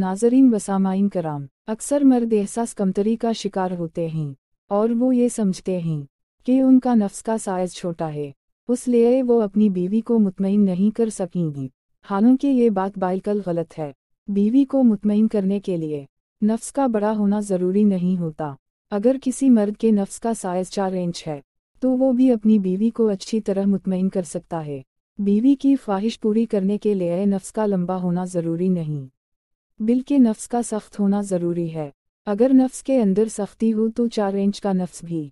नाजरीन वसामाइन कराम अक्सर मर्द एहसास कमतरी का शिकार होते हैं और वो ये समझते हैं कि उनका नफ्स का साइज छोटा है उस लिये वो अपनी बीवी को मुतमिन नहीं कर सकेंगी हालांकि ये बात बाइकल गलत है बीवी को मुतमिन करने के लिए नफ्स का बड़ा होना ज़रूरी नहीं होता अगर किसी मर्द के नफ्स का साइज चार इंच है तो वो भी अपनी बीवी को अच्छी तरह मुतमिन कर सकता है बीवी की ख्वाहिश पूरी करने के लिए नफ्स का लंबा होना ज़रूरी नहीं बिल के नफ्स का सख्त होना ज़रूरी है अगर नफ्स के अंदर सख्ती हो तो चार इंच का नफ्स भी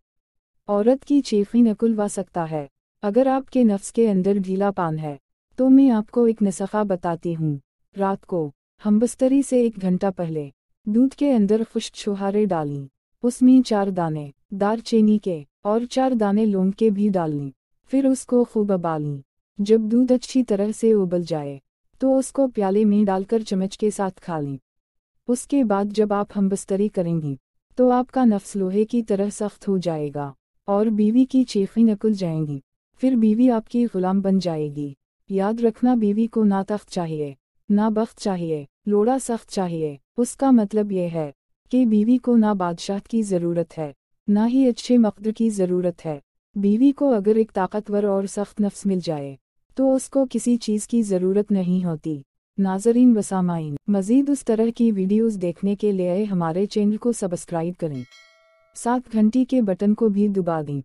औरत की चीखी नकुलवा सकता है अगर आपके नफ्स के अंदर पान है तो मैं आपको एक नसखा बताती हूँ रात को हम बस्तरी से एक घंटा पहले दूध के अंदर खुश्क छुहारे डाली उसमें चार दाने दार चीनी के और चार दाने लौंग के भी डालने फिर उसको खूब उबाली जब दूध अच्छी तरह से उबल जाए तो उसको प्याले में डालकर चम्मच के साथ खा लें उसके बाद जब आप बस्तरी करेंगी तो आपका नफ्स लोहे की तरह सख्त हो जाएगा और बीवी की चेखी नकुल जाएंगी फिर बीवी आपकी गुलाम बन जाएगी याद रखना बीवी को ना तख्त चाहिए ना बख्त चाहिए लोड़ा सख्त चाहिए उसका मतलब यह है कि बीवी को ना बादशाह की ज़रूरत है ना ही अच्छे मकद की ज़रूरत है बीवी को अगर एक ताकतवर और सख्त नफ्स मिल जाए तो उसको किसी चीज़ की ज़रूरत नहीं होती नाजरीन वसामाइन मजीद उस तरह की वीडियोस देखने के लिए हमारे चैनल को सब्सक्राइब करें सात घंटी के बटन को भी दबा दें